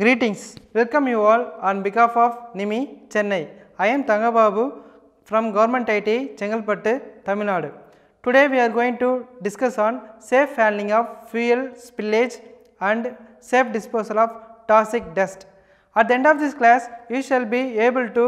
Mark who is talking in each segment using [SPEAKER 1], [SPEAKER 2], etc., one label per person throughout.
[SPEAKER 1] Greetings, welcome you all on behalf of NIMI Chennai. I am Tangababu from Government IT Chengalpattu, Tamil Nadu. Today we are going to discuss on safe handling of fuel spillage and safe disposal of toxic dust. At the end of this class, you shall be able to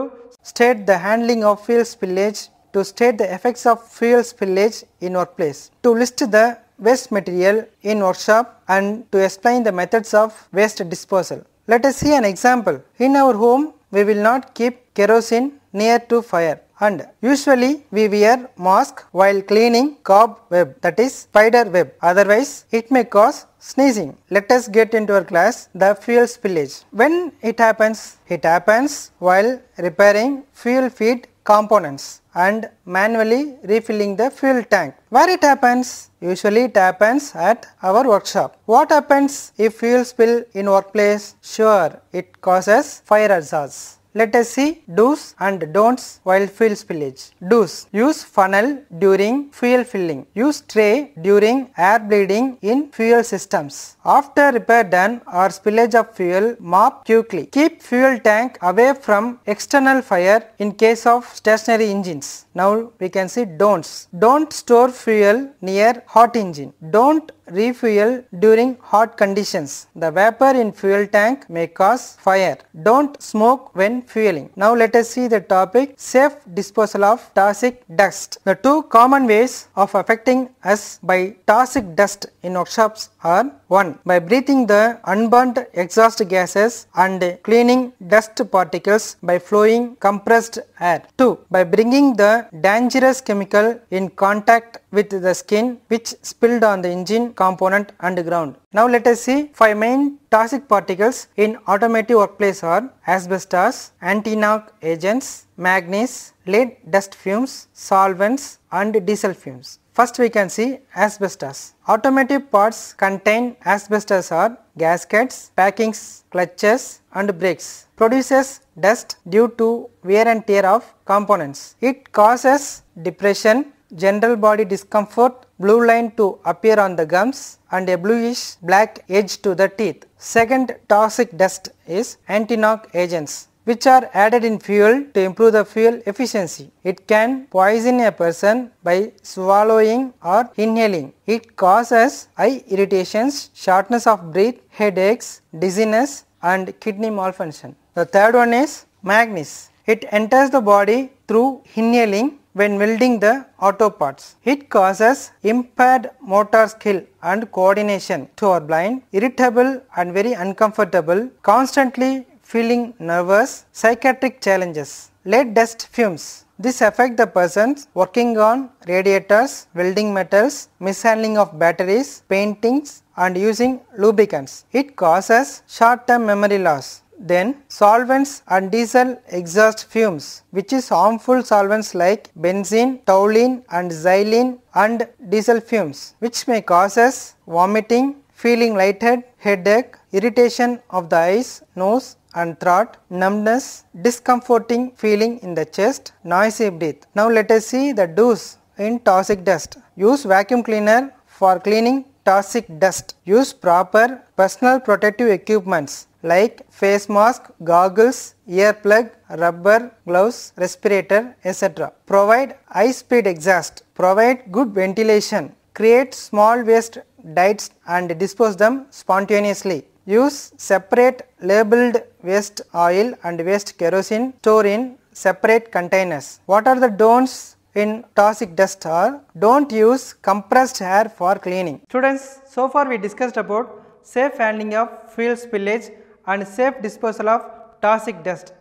[SPEAKER 1] state the handling of fuel spillage, to state the effects of fuel spillage in workplace, to list the waste material in workshop and to explain the methods of waste disposal. Let us see an example. In our home, we will not keep kerosene near to fire and usually we wear mask while cleaning cobweb that is spider web otherwise it may cause sneezing. Let us get into our class the fuel spillage. When it happens? It happens while repairing fuel feed components and manually refilling the fuel tank. Where it happens? Usually it happens at our workshop. What happens if fuel spill in workplace? Sure, it causes fire hazards. Let us see do's and don'ts while fuel spillage. Do's. Use funnel during fuel filling. Use tray during air bleeding in fuel systems. After repair done or spillage of fuel, mop quickly. Keep fuel tank away from external fire in case of stationary engines. Now we can see don'ts. Don't store fuel near hot engine. Don't refuel during hot conditions. The vapor in fuel tank may cause fire. Don't smoke when fueling. Now let us see the topic safe disposal of toxic dust. The two common ways of affecting us by toxic dust in workshops are 1. By breathing the unburned exhaust gases and cleaning dust particles by flowing compressed air. 2. By bringing the dangerous chemical in contact with the skin which spilled on the engine component and ground. Now let us see 5 main toxic particles in automotive workplace are asbestos, anti-knock agents, manganese, lead dust fumes, solvents and diesel fumes. First we can see asbestos. Automotive parts contain asbestos are gaskets, packings, clutches and brakes. Produces dust due to wear and tear of components. It causes depression, general body discomfort, blue line to appear on the gums and a bluish black edge to the teeth. Second toxic dust is anti-knock agents which are added in fuel to improve the fuel efficiency. It can poison a person by swallowing or inhaling. It causes eye irritations, shortness of breath, headaches, dizziness and kidney malfunction. The third one is magnes. It enters the body through inhaling when welding the auto parts. It causes impaired motor skill and coordination to our blind, irritable and very uncomfortable, constantly feeling nervous, psychiatric challenges, lead dust fumes. This affect the persons working on radiators, welding metals, mishandling of batteries, paintings and using lubricants. It causes short-term memory loss. Then solvents and diesel exhaust fumes which is harmful solvents like benzene, toluene and xylene and diesel fumes which may causes vomiting, feeling lightheaded headache, irritation of the eyes, nose and throat, numbness, discomforting feeling in the chest, noisy breath. Now let us see the do's in toxic dust. Use vacuum cleaner for cleaning toxic dust. Use proper personal protective equipments like face mask, goggles, earplug, rubber, gloves, respirator, etc. Provide high speed exhaust. Provide good ventilation. Create small waste diets and dispose them spontaneously. Use separate labeled waste oil and waste kerosene store in separate containers. What are the don'ts in toxic dust are don't use compressed air for cleaning. Students, so far we discussed about safe handling of fuel spillage and safe disposal of toxic dust.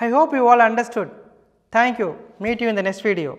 [SPEAKER 1] I hope you all understood. Thank you. Meet you in the next video.